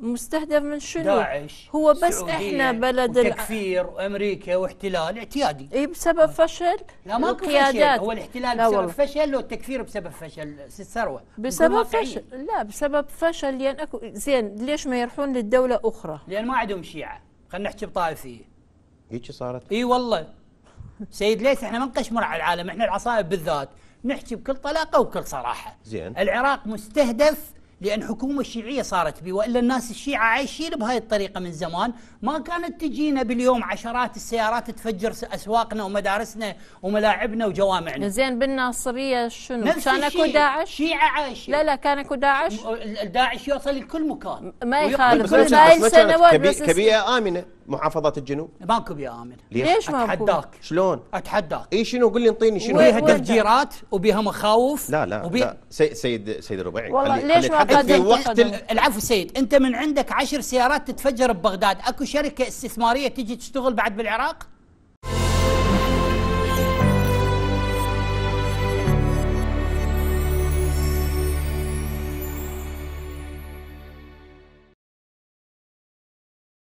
مستهدف من شنو؟ داعش هو بس احنا بلد وتكفير وامريكا واحتلال اعتيادي اي بسبب آه. فشل لا ماكو فشل هو الاحتلال بسبب والله. فشل والتكفير بسبب فشل ثروه بسبب فشل لا بسبب فشل لان يعني اكو زين ليش ما يروحون للدوله اخرى؟ لان ما عندهم شيعه خلينا نحكي بطائفيه هيك صارت اي والله سيد ليث احنا ما نقشمر على العالم احنا العصائب بالذات نحكي بكل طلاقه وبكل صراحه زين العراق مستهدف لأن حكومة شيعية صارت بي وإلا الناس الشيعة عايشين بهاي الطريقة من زمان ما كانت تجينا باليوم عشرات السيارات تفجر أسواقنا ومدارسنا وملاعبنا وجوامعنا زين بالناصرية شنو نفس كان اكو داعش شيعة عايشة لا لا كان اكو داعش الداعش يوصل لكل مكان ما يخالف بس, هاي بس, بس, بس كبيئة آمنة محافظه الجنوب؟ ماكو يا امن ليش ماكو؟ اتحداك شلون؟ اتحداك اي شنو قول لي انطيني شنو؟ بيها تفجيرات وبيها مخاوف لا لا, وبي... لا سيد سيد, سيد الربيعي والله خلي ليش خلي في وقت ال... العفو سيد انت من عندك عشر سيارات تتفجر ببغداد اكو شركه استثماريه تجي تشتغل بعد بالعراق؟